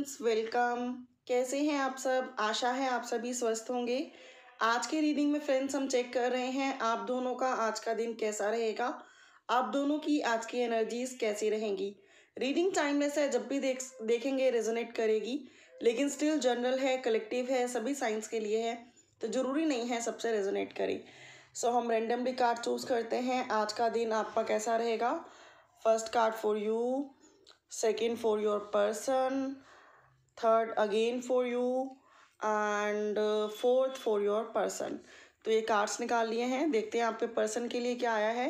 friends welcome कैसे हैं आप सब आशा है आप सभी स्वस्थ होंगे आज के रीडिंग में फ्रेंड्स हम चेक कर रहे हैं आप दोनों का आज का दिन कैसा रहेगा आप दोनों की आज की एनर्जीज कैसी रहेंगी रीडिंग टाइमलेस है जब भी देख देखेंगे रेजोनेट करेगी लेकिन स्टिल जनरल है कलेक्टिव है सभी साइंस के लिए है तो ज़रूरी नहीं है सबसे रेजोनेट करे सो so, हम रेंडमली कार्ड चूज़ करते हैं आज का दिन आपका कैसा रहेगा first card for you second for your person third again for you and fourth for your person तो ये कार्ड्स निकाल लिए हैं देखते हैं आपके पर्सन के लिए क्या आया है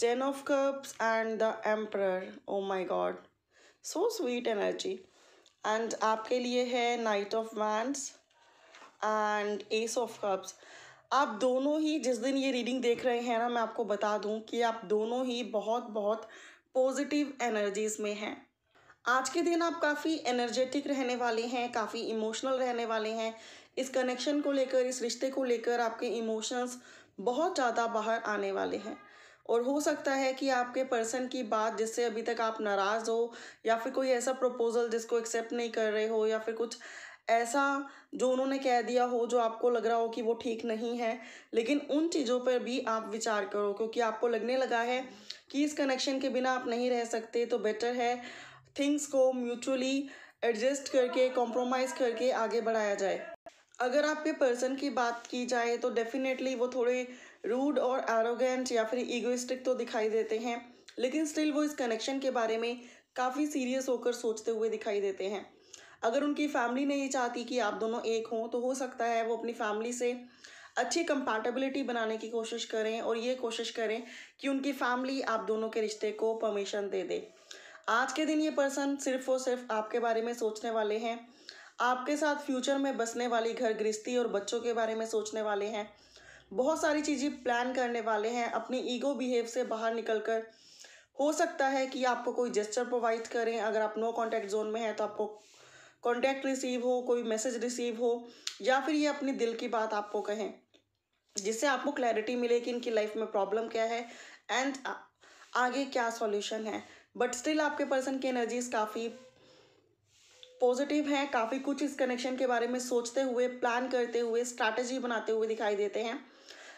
ten of cups and the emperor oh my god so sweet energy and आपके लिए है knight of wands and ace of cups आप दोनों ही जिस दिन ये रीडिंग देख रहे हैं ना मैं आपको बता दूं कि आप दोनों ही बहुत बहुत पॉजिटिव एनर्जीज में हैं आज के दिन आप काफ़ी एनर्जेटिक रहने वाले हैं काफ़ी इमोशनल रहने वाले हैं इस कनेक्शन को लेकर इस रिश्ते को लेकर आपके इमोशंस बहुत ज़्यादा बाहर आने वाले हैं और हो सकता है कि आपके पर्सन की बात जिससे अभी तक आप नाराज़ हो या फिर कोई ऐसा प्रपोज़ल जिसको एक्सेप्ट नहीं कर रहे हो या फिर कुछ ऐसा जो उन्होंने कह दिया हो जो आपको लग रहा हो कि वो ठीक नहीं है लेकिन उन चीज़ों पर भी आप विचार करो क्योंकि आपको लगने लगा है कि इस कनेक्शन के बिना आप नहीं रह सकते तो बेटर है थिंग्स को म्यूचुअली एडजस्ट करके कॉम्प्रोमाइज़ करके आगे बढ़ाया जाए अगर आपके पर्सन की बात की जाए तो डेफिनेटली वो थोड़े रूड और एरोगेंट या फिर ईगोइस्टिक तो दिखाई देते हैं लेकिन स्टिल वो इस कनेक्शन के बारे में काफ़ी सीरियस होकर सोचते हुए दिखाई देते हैं अगर उनकी फैमिली नहीं चाहती कि आप दोनों एक हों तो हो सकता है वो अपनी फैमिली से अच्छी कंपैटिबिलिटी बनाने की कोशिश करें और ये कोशिश करें कि उनकी फैमिली आप दोनों के रिश्ते को परमिशन दे दे आज के दिन ये पर्सन सिर्फ और सिर्फ आपके बारे में सोचने वाले हैं आपके साथ फ्यूचर में बसने वाली घर गृहस्थी और बच्चों के बारे में सोचने वाले हैं बहुत सारी चीज़ें प्लान करने वाले हैं अपने ईगो बिहेव से बाहर निकल कर हो सकता है कि आपको कोई जेस्चर प्रोवाइड करें अगर आप नो कॉन्टैक्ट जोन में हैं तो आपको कॉन्टैक्ट रिसीव हो कोई मैसेज रिसीव हो या फिर ये अपने दिल की बात आपको कहें जिससे आपको क्लैरिटी मिले कि इनकी लाइफ में प्रॉब्लम क्या है एंड आगे क्या सॉल्यूशन है बट स्टिल आपके पर्सन की एनर्जीज काफ़ी पॉजिटिव हैं काफ़ी कुछ इस कनेक्शन के बारे में सोचते हुए प्लान करते हुए स्ट्रैटेजी बनाते हुए दिखाई देते हैं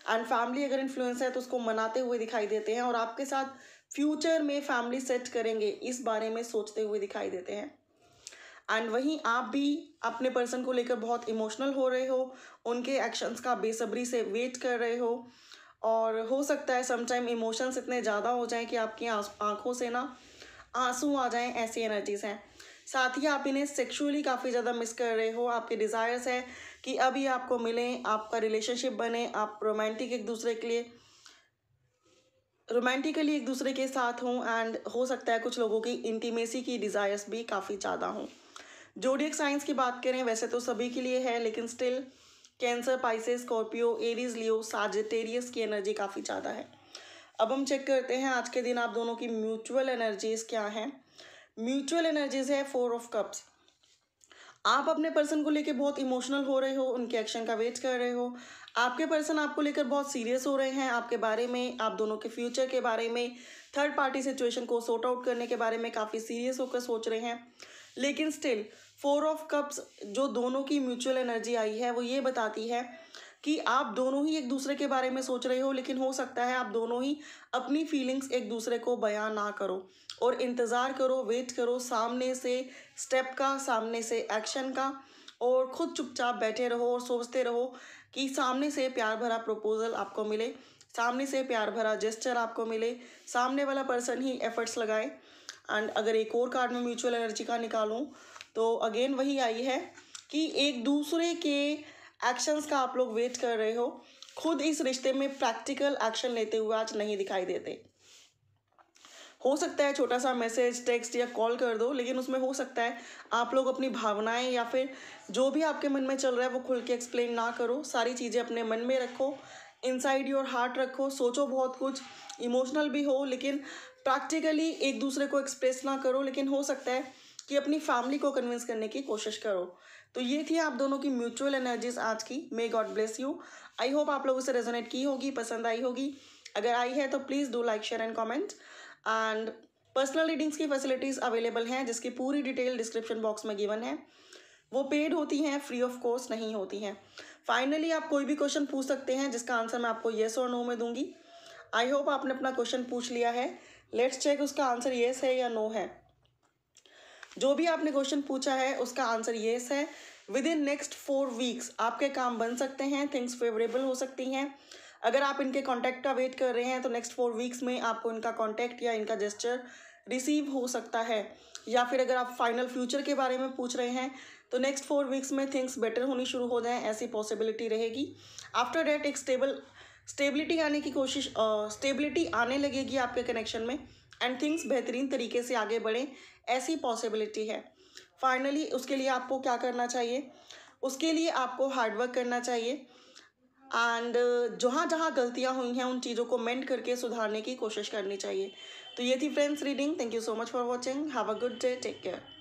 एंड फैमिली अगर इन्फ्लुएंस है तो उसको मनाते हुए दिखाई देते हैं और आपके साथ फ्यूचर में फैमिली सेट करेंगे इस बारे में सोचते हुए दिखाई देते हैं एंड वहीं आप भी अपने पर्सन को लेकर बहुत इमोशनल हो रहे हो उनके एक्शंस का बेसब्री से वेट कर रहे हो और हो सकता है समटाइम इमोशंस इतने ज़्यादा हो जाएं कि आपकी आंखों से ना आंसू आ जाएं ऐसी एनर्जीज हैं साथ ही आप इन्हें सेक्सुअली काफ़ी ज़्यादा मिस कर रहे हो आपके डिज़ायर्स है कि अभी आपको मिलें आपका रिलेशनशिप बने आप रोमांटिक एक दूसरे के लिए रोमांटिकली एक दूसरे के साथ हों एंड हो सकता है कुछ लोगों की इंटीमेसी की डिज़ायर्स भी काफ़ी ज़्यादा हों जोडियक साइंस की बात करें वैसे तो सभी के लिए है लेकिन still cancer Pisces Scorpio Aries Leo Sagittarius की एनर्जी काफ़ी ज़्यादा है अब हम चेक करते हैं आज के दिन आप दोनों की म्यूचुअल एनर्जीज क्या हैं म्यूचुअल एनर्जीज है फोर ऑफ कप्स आप अपने पर्सन को लेकर बहुत इमोशनल हो रहे हो उनके एक्शन का वेट कर रहे हो आपके पर्सन आपको लेकर बहुत सीरियस हो रहे हैं आपके बारे में आप दोनों के फ्यूचर के बारे में थर्ड पार्टी सिचुएशन को सॉर्ट आउट करने के बारे में काफ़ी सीरियस होकर सोच रहे हैं लेकिन स्टिल फोर ऑफ कप्स जो दोनों की म्यूचुअल एनर्जी आई है वो ये बताती है कि आप दोनों ही एक दूसरे के बारे में सोच रहे हो लेकिन हो सकता है आप दोनों ही अपनी फीलिंग्स एक दूसरे को बयां ना करो और इंतज़ार करो वेट करो सामने से स्टेप का सामने से एक्शन का और ख़ुद चुपचाप बैठे रहो और सोचते रहो कि सामने से प्यार भरा प्रपोज़ल आपको मिले सामने से प्यार भरा जेस्चर आपको मिले सामने वाला पर्सन ही एफर्ट्स लगाए एंड अगर एक और कार्ड में म्यूचुअल एनर्जी का निकालूँ तो अगेन वही आई है कि एक दूसरे के एक्शंस का आप लोग वेट कर रहे हो खुद इस रिश्ते में प्रैक्टिकल एक्शन लेते हुए आज नहीं दिखाई देते हो सकता है छोटा सा मैसेज टेक्स्ट या कॉल कर दो लेकिन उसमें हो सकता है आप लोग अपनी भावनाएं या फिर जो भी आपके मन में चल रहा है वो खुल के एक्सप्लेन ना करो सारी चीज़ें अपने मन में रखो इनसाइड योर हार्ट रखो सोचो बहुत कुछ इमोशनल भी हो लेकिन प्रैक्टिकली एक दूसरे को एक्सप्रेस ना करो लेकिन हो सकता है कि अपनी फैमिली को कन्विंस करने की कोशिश करो तो ये थी आप दोनों की म्यूचुअल एनर्जीज आज की may god bless you I hope आप लोगों से रेजोनेट की होगी पसंद आई होगी अगर आई है तो please do like share and comment and personal readings की फैसिलिटीज़ अवेलेबल हैं जिसकी पूरी डिटेल डिस्क्रिप्शन बॉक्स में गिवन है वो पेड होती हैं फ्री ऑफ कॉस्ट नहीं होती हैं फाइनली आप कोई भी क्वेश्चन पूछ सकते हैं जिसका आंसर मैं आपको येस और नो में दूंगी आई होप आपने अपना क्वेश्चन पूछ लिया है लेट्स चेक उसका आंसर येस है या नो है जो भी आपने क्वेश्चन पूछा है उसका आंसर येस है within next four weeks आपके काम बन सकते हैं थिंग्स फेवरेबल हो सकती हैं अगर आप इनके कॉन्टैक्ट का वेट कर रहे हैं तो नेक्स्ट फोर वीक्स में आपको इनका कॉन्टैक्ट या इनका जेस्चर रिसीव हो सकता है या फिर अगर आप फाइनल फ्यूचर के बारे में पूछ रहे हैं तो नेक्स्ट फोर वीक्स में थिंग्स बेटर होनी शुरू हो जाएं ऐसी पॉसिबिलिटी रहेगी आफ्टर डेट एक स्टेबल स्टेबिलिटी आने की कोशिश स्टेबिलिटी आने लगेगी आपके कनेक्शन में एंड थिंग्स बेहतरीन तरीके से आगे बढ़ें ऐसी पॉसिबिलिटी है फाइनली उसके लिए आपको क्या करना चाहिए उसके लिए आपको हार्डवर्क करना चाहिए एंड जहाँ जहाँ गलतियाँ हुई हैं उन चीज़ों को मेंट करके सुधारने की कोशिश करनी चाहिए तो ये थी friends reading thank you so much for watching have a good day take care